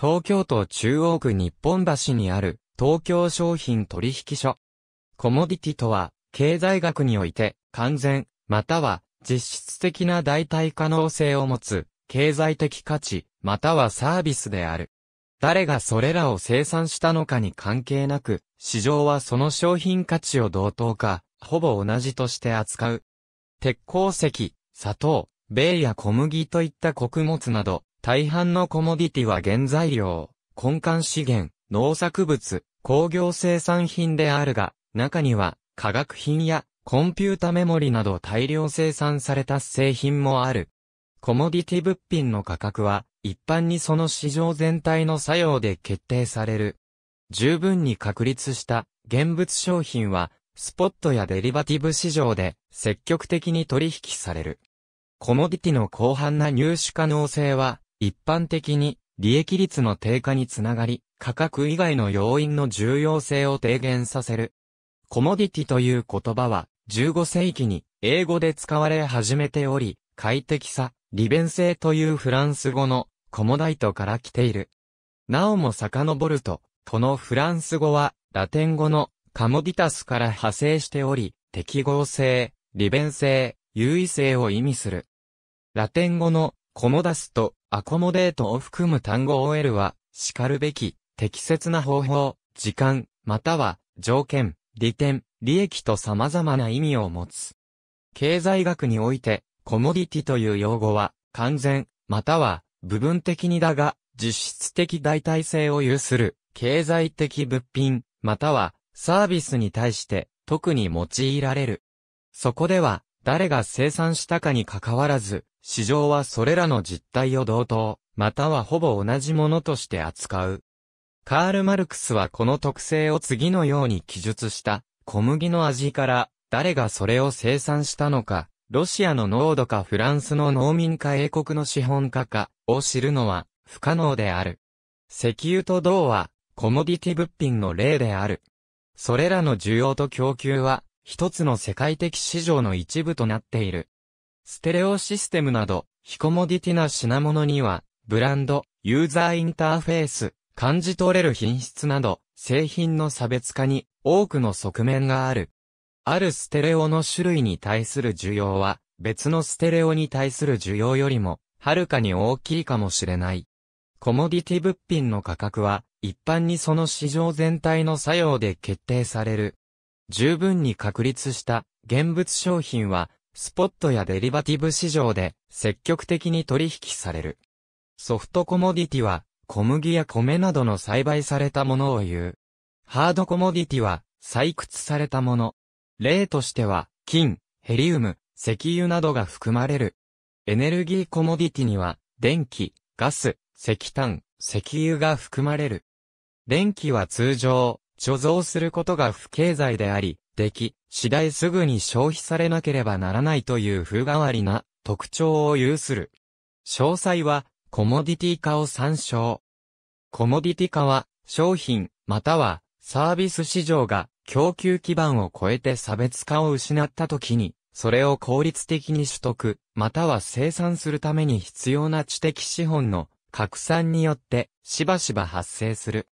東京都中央区日本橋にある東京商品取引所。コモディティとは、経済学において完全、または実質的な代替可能性を持つ、経済的価値、またはサービスである。誰がそれらを生産したのかに関係なく、市場はその商品価値を同等か、ほぼ同じとして扱う。鉄鉱石、砂糖、米や小麦といった穀物など、大半のコモディティは原材料、根幹資源、農作物、工業生産品であるが、中には化学品やコンピュータメモリなど大量生産された製品もある。コモディティ物品の価格は、一般にその市場全体の作用で決定される。十分に確立した現物商品は、スポットやデリバティブ市場で積極的に取引される。コモディティの広範な入手可能性は、一般的に利益率の低下につながり、価格以外の要因の重要性を低減させる。コモディティという言葉は15世紀に英語で使われ始めており、快適さ、利便性というフランス語のコモダイトから来ている。なおも遡ると、このフランス語はラテン語のカモディタスから派生しており、適合性、利便性、優位性を意味する。ラテン語のコモダスとアコモデートを含む単語 OL は、叱るべき、適切な方法、時間、または、条件、利点、利益と様々な意味を持つ。経済学において、コモディティという用語は、完全、または、部分的にだが、実質的代替性を有する、経済的物品、または、サービスに対して、特に用いられる。そこでは、誰が生産したかにかかわらず、市場はそれらの実態を同等、またはほぼ同じものとして扱う。カール・マルクスはこの特性を次のように記述した、小麦の味から、誰がそれを生産したのか、ロシアの濃度かフランスの農民か英国の資本家かを知るのは不可能である。石油と銅はコモディティ物品の例である。それらの需要と供給は一つの世界的市場の一部となっている。ステレオシステムなど、非コモディティな品物には、ブランド、ユーザーインターフェース、感じ取れる品質など、製品の差別化に多くの側面がある。あるステレオの種類に対する需要は、別のステレオに対する需要よりも、はるかに大きいかもしれない。コモディティ物品の価格は、一般にその市場全体の作用で決定される。十分に確立した現物商品はスポットやデリバティブ市場で積極的に取引される。ソフトコモディティは小麦や米などの栽培されたものを言う。ハードコモディティは採掘されたもの。例としては金、ヘリウム、石油などが含まれる。エネルギーコモディティには電気、ガス、石炭、石油が含まれる。電気は通常、貯蔵することが不経済であり、でき、次第すぐに消費されなければならないという風変わりな特徴を有する。詳細は、コモディティ化を参照。コモディティ化は、商品、または、サービス市場が、供給基盤を超えて差別化を失った時に、それを効率的に取得、または生産するために必要な知的資本の拡散によって、しばしば発生する。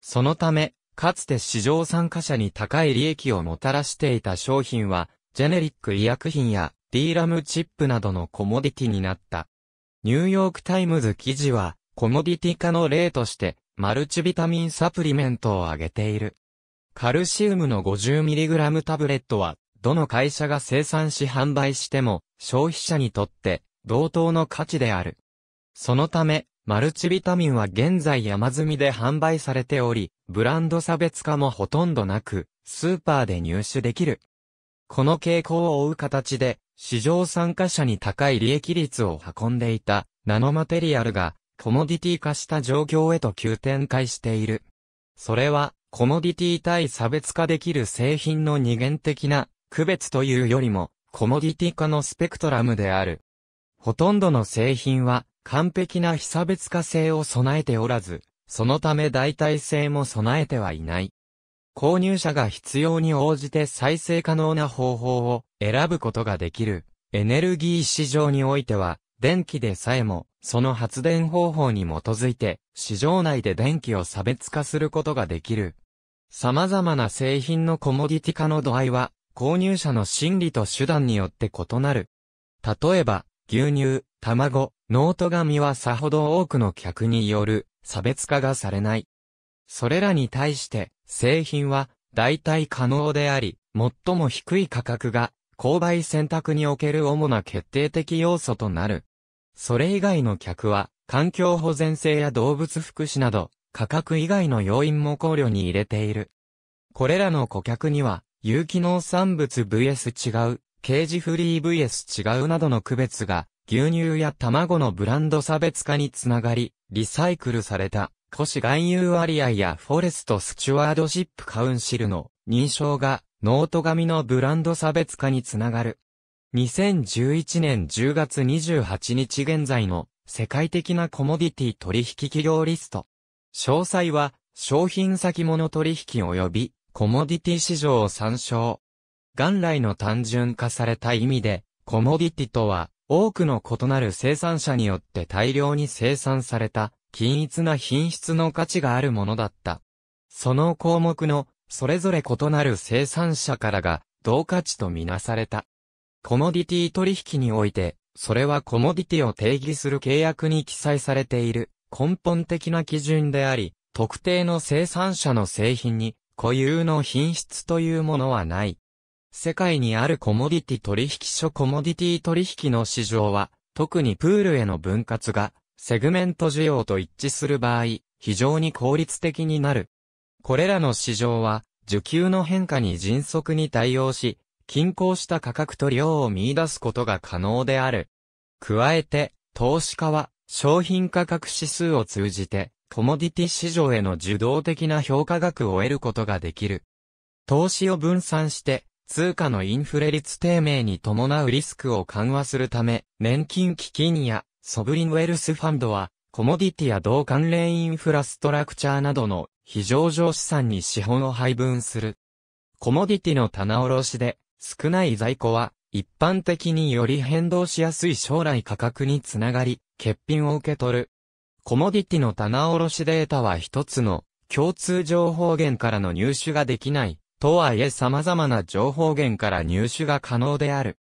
そのため、かつて市場参加者に高い利益をもたらしていた商品は、ジェネリック医薬品や D ラムチップなどのコモディティになった。ニューヨークタイムズ記事は、コモディティ化の例として、マルチビタミンサプリメントを挙げている。カルシウムの 50mg タブレットは、どの会社が生産し販売しても、消費者にとって、同等の価値である。そのため、マルチビタミンは現在山積みで販売されており、ブランド差別化もほとんどなく、スーパーで入手できる。この傾向を追う形で、市場参加者に高い利益率を運んでいたナノマテリアルがコモディティ化した状況へと急展開している。それはコモディティ対差別化できる製品の二元的な区別というよりもコモディティ化のスペクトラムである。ほとんどの製品は完璧な非差別化性を備えておらず、そのため代替性も備えてはいない。購入者が必要に応じて再生可能な方法を選ぶことができる。エネルギー市場においては、電気でさえも、その発電方法に基づいて、市場内で電気を差別化することができる。様々な製品のコモディティ化の度合いは、購入者の心理と手段によって異なる。例えば、牛乳、卵、ノート紙はさほど多くの客による差別化がされない。それらに対して製品は代替可能であり、最も低い価格が購買選択における主な決定的要素となる。それ以外の客は環境保全性や動物福祉など価格以外の要因も考慮に入れている。これらの顧客には有機農産物 vs 違う、ケージフリー vs 違うなどの区別が牛乳や卵のブランド差別化につながり、リサイクルされた、古紙含有割合やフォレストスチュワードシップカウンシルの認証が、ノート紙のブランド差別化につながる。2011年10月28日現在の世界的なコモディティ取引企業リスト。詳細は商品先物取引及びコモディティ市場を参照。元来の単純化された意味で、コモディティとは多くの異なる生産者によって大量に生産された、均一な品質の価値があるものだった。その項目の、それぞれ異なる生産者からが、同価値とみなされた。コモディティ取引において、それはコモディティを定義する契約に記載されている根本的な基準であり、特定の生産者の製品に固有の品質というものはない。世界にあるコモディティ取引所コモディティ取引の市場は、特にプールへの分割が、セグメント需要と一致する場合、非常に効率的になる。これらの市場は、需給の変化に迅速に対応し、均衡した価格と量を見出すことが可能である。加えて、投資家は、商品価格指数を通じて、コモディティ市場への受動的な評価額を得ることができる。投資を分散して、通貨のインフレ率低迷に伴うリスクを緩和するため、年金基金やソブリンウェルスファンドは、コモディティや同関連インフラストラクチャーなどの非上資産に資本を配分する。コモディティの棚卸しで少ない在庫は一般的により変動しやすい将来価格につながり、欠品を受け取る。コモディティの棚卸しデータは一つの共通情報源からの入手ができないとはいえ様々な情報源から入手が可能である。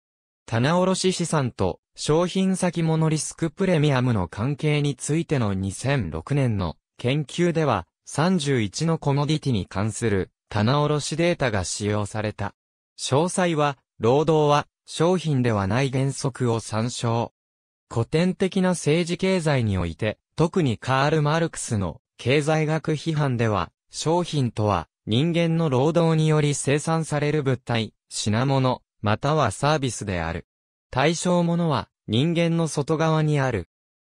棚卸資産と商品先物リスクプレミアムの関係についての2006年の研究では31のコモディティに関する棚卸データが使用された。詳細は、労働は商品ではない原則を参照。古典的な政治経済において、特にカール・マルクスの経済学批判では、商品とは人間の労働により生産される物体、品物、またはサービスである。対象物は人間の外側にある。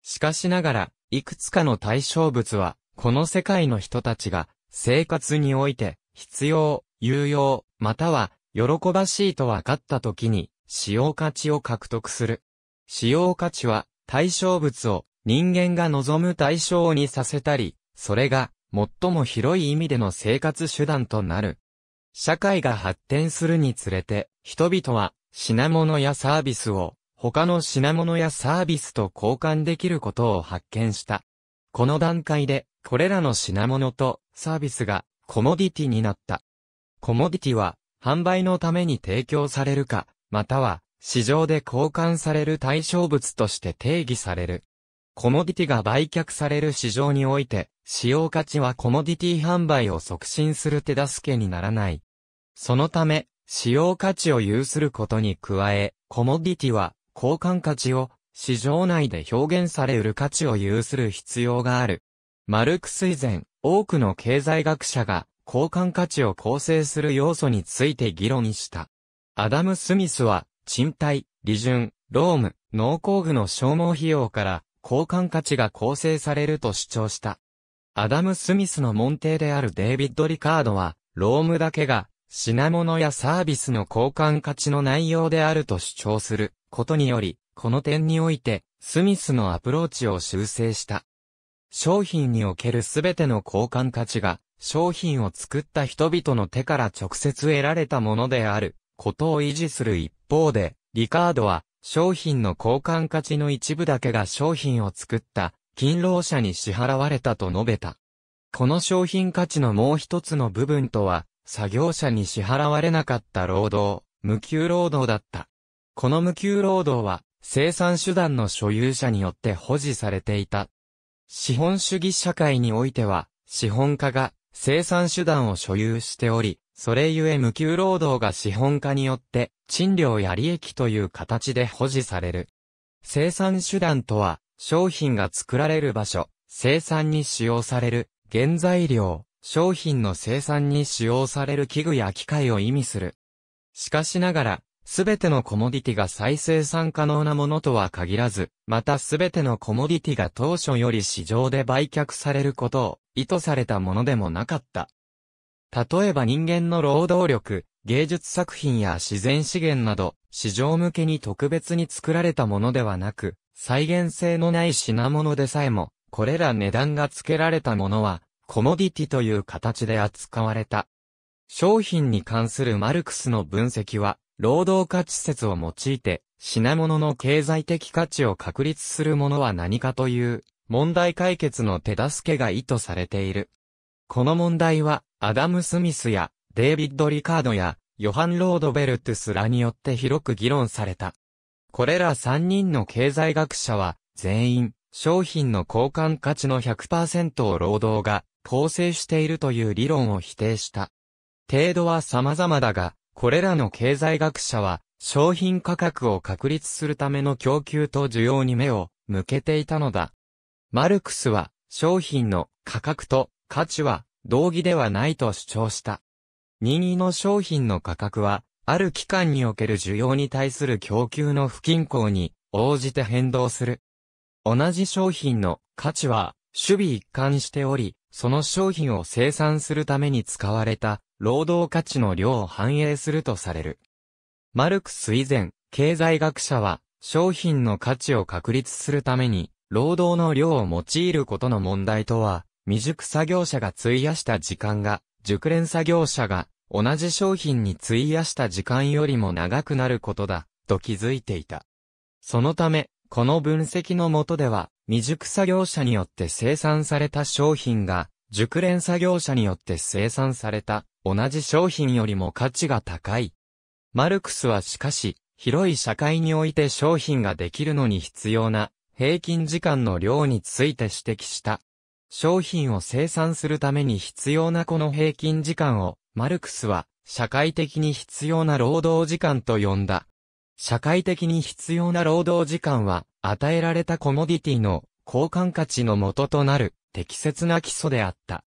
しかしながら、いくつかの対象物は、この世界の人たちが生活において必要、有用、または喜ばしいと分かった時に使用価値を獲得する。使用価値は対象物を人間が望む対象にさせたり、それが最も広い意味での生活手段となる。社会が発展するにつれて、人々は品物やサービスを他の品物やサービスと交換できることを発見した。この段階で、これらの品物とサービスがコモディティになった。コモディティは、販売のために提供されるか、または、市場で交換される対象物として定義される。コモディティが売却される市場において、使用価値はコモディティ販売を促進する手助けにならない。そのため、使用価値を有することに加え、コモディティは交換価値を市場内で表現されうる価値を有する必要がある。マルクス以前、多くの経済学者が交換価値を構成する要素について議論した。アダム・スミスは、賃貸、利潤、ローム、農工具の消耗費用から交換価値が構成されると主張した。アダム・スミスの門弟であるデイビッド・リカードは、ロームだけが、品物やサービスの交換価値の内容であると主張することにより、この点において、スミスのアプローチを修正した。商品におけるすべての交換価値が、商品を作った人々の手から直接得られたものである、ことを維持する一方で、リカードは、商品の交換価値の一部だけが商品を作った勤労者に支払われたと述べた。この商品価値のもう一つの部分とは、作業者に支払われなかった労働、無給労働だった。この無給労働は、生産手段の所有者によって保持されていた。資本主義社会においては、資本家が生産手段を所有しており、それゆえ無給労働が資本家によって、賃料や利益という形で保持される。生産手段とは、商品が作られる場所、生産に使用される、原材料、商品の生産に使用される器具や機械を意味する。しかしながら、すべてのコモディティが再生産可能なものとは限らず、またすべてのコモディティが当初より市場で売却されることを意図されたものでもなかった。例えば人間の労働力、芸術作品や自然資源など、市場向けに特別に作られたものではなく、再現性のない品物でさえも、これら値段が付けられたものは、コモディティという形で扱われた。商品に関するマルクスの分析は、労働価値説を用いて、品物の経済的価値を確立するものは何かという、問題解決の手助けが意図されている。この問題は、アダム・スミスや、デイビッド・リカードや、ヨハン・ロード・ベルトゥスらによって広く議論された。これら3人の経済学者は、全員、商品の交換価値の100%を労働が構成しているという理論を否定した。程度は様々だが、これらの経済学者は、商品価格を確立するための供給と需要に目を向けていたのだ。マルクスは、商品の価格と価値は同義ではないと主張した。任意の商品の価格は、ある期間における需要に対する供給の不均衡に応じて変動する。同じ商品の価値は守備一貫しており、その商品を生産するために使われた労働価値の量を反映するとされる。マルクス以前、経済学者は商品の価値を確立するために労働の量を用いることの問題とは、未熟作業者が費やした時間が、熟練作業者が同じ商品に費やした時間よりも長くなることだ、と気づいていた。そのため、この分析の下では、未熟作業者によって生産された商品が、熟練作業者によって生産された、同じ商品よりも価値が高い。マルクスはしかし、広い社会において商品ができるのに必要な、平均時間の量について指摘した。商品を生産するために必要なこの平均時間をマルクスは、社会的に必要な労働時間と呼んだ。社会的に必要な労働時間は、与えられたコモディティの交換価値の元となる適切な基礎であった。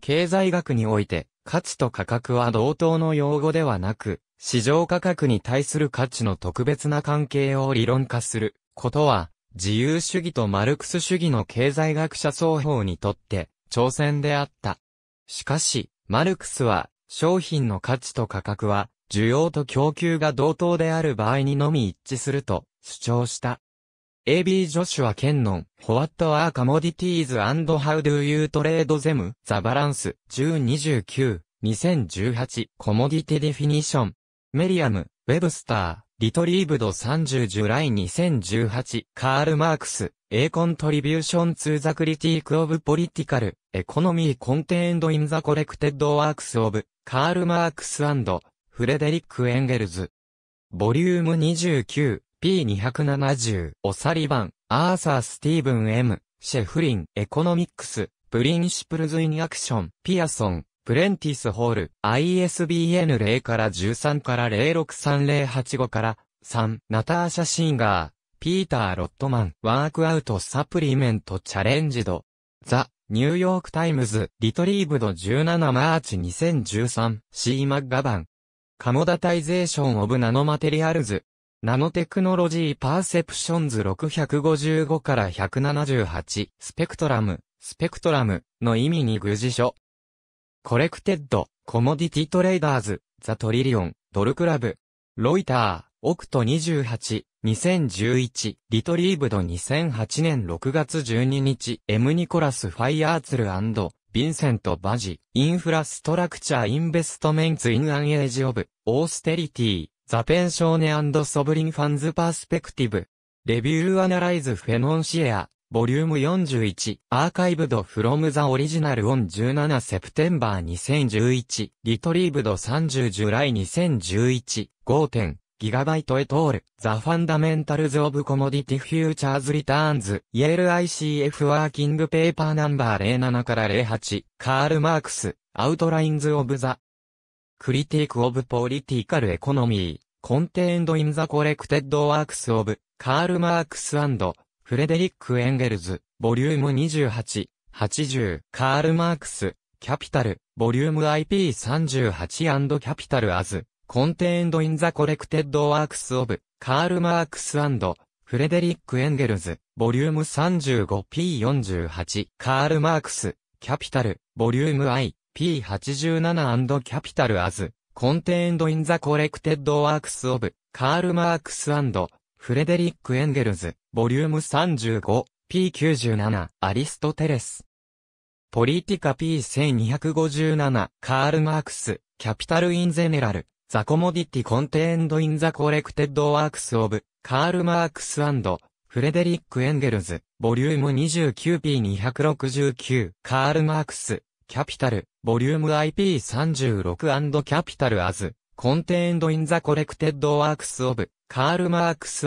経済学において、価値と価格は同等の用語ではなく、市場価格に対する価値の特別な関係を理論化することは、自由主義とマルクス主義の経済学者双方にとって挑戦であった。しかし、マルクスは商品の価値と価格は、需要と供給が同等である場合にのみ一致すると主張した。AB ジョシュはケンノン、What are commodities and how do you trade them? The Balance 1029-2018コモディティディフィニション。メリアム、ウェブスター。リトリーブド30ジュライ2018、カール・マークス、A Contribution to the Critique of Political, Economy Contained in the Collected Works of, カール・マークスフレデリック・エンゲルズ。ボリューム29、P270、オサリバン、アーサー・スティーブン・ M、シェフリン、エコノミックス、プリンシプルズ・イン・アクション、ピアソン、プレンティスホール、ISBN 0から13から063085から3、ナターシャ・シンガー、ピーター・ロットマン、ワークアウト・サプリメント・チャレンジド、ザ・ニューヨーク・タイムズ、リトリーブド17マーチ2013、シー・マッガバン、カモダタイゼーション・オブ・ナノマテリアルズ、ナノテクノロジー・パーセプションズ655から178、スペクトラム、スペクトラムの意味に具辞書。コレクテッド、コモディティトレーダーズ、ザトリリオン、ドルクラブ、ロイター、オクト28、2011、リトリーブド2008年6月12日、エム・ニコラス・ファイアーツルヴィンセント・バジ、インフラストラクチャー・インベストメンツ・イン・アン・エージ・オブ、オーステリティ、ザ・ペンショーネ・ソブリン・ファンズ・パースペクティブ、レビュー・アナライズ・フェノンシエア、ボリューム41、アーカイブドフロムザオリジナルオン17セプテンバー2011、リトリーブド30ジュライ2011、5.0ギガバイトエトール、ザ・ファンダメンタルズ・オブ・コモディティ・フューチャーズ・リターンズ、イェール ICF ワーキング・ペーパーナンバー07から08、カール・マークス、アウトラインズ・オブ・ザ・クリティック・オブ・ポリティカル・エコノミー、コンテンド・イン・ザ・コレクテッド・ワークス・オブ、カール・マークスフレデリック・エンゲルズ、ボリューム28、80、カール・マークス、キャピタル、ボリューム IP38& キャピタル・アズ、コンテンド・イン・ザ・コレクテッド・ワークス・オブ、カール・マークス・フレデリック・エンゲルズ、ボリューム 35P48、カール・マークス、キャピタル、ボリューム I、P87& キャピタル・アズ、コンテンド・イン・ザ・コレクテッド・ワークス・オブ、カール・マークスフレデリック・エンゲルズ、ボリューム35、P97、アリストテレス。ポリティカ P1257、カール・マークス、キャピタル・イン・ゼネラル、ザ・コモディティ・コンテンド・イン・ザ・コレクテッド・ワークス・オブ、カール・マークス・フレデリック・エンゲルズ、ボリューム 29P269、カール・マークス、キャピタル、ボリューム IP36& キャピタル・アズ、コンテンド・イン・ザ・コレクテッド・ワークス・オブ、カール・マークス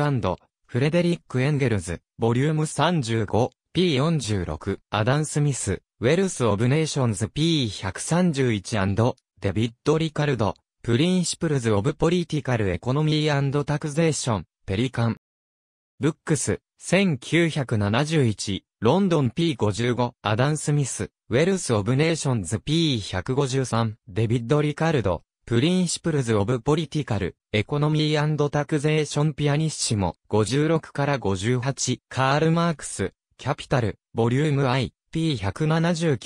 フレデリック・エンゲルズ、ボリューム35、P46、アダン・スミス、ウェルス・オブ・ネーションズ P131& デビッド・リカルド、プリンシプルズ・オブ・ポリティカル・エコノミー・タクゼーション、ペリカン。ブックス、1971、ロンドン P55、アダン・スミス、ウェルス・オブ・ネーションズ P153、デビッド・リカルド、プリンシプルズ・オブ・ポリティカル、エコノミー・タクゼーション・ピアニッシモ、x a t 56から58カール・マークス、キャピタル、ボリューム I、P179&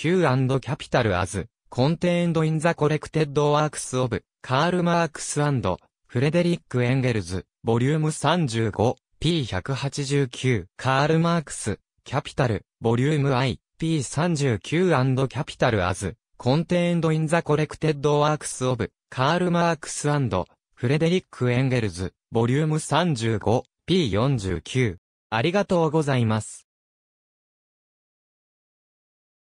キャピタル・アズ、コンテンド・イン・ザ・コレクテッド・ワークス・オブ、カール・マークスフレデリック・エンゲルズ、ボリューム35、P189、カール・マークス、キャピタル、ボリューム I、P39& キャピタル・アズ、コンテンド・イン・ザ・コレクテッド・ワークス・オブ、カール・マークスフレデリック・エンゲルズ、ボリューム 35P49。ありがとうございます。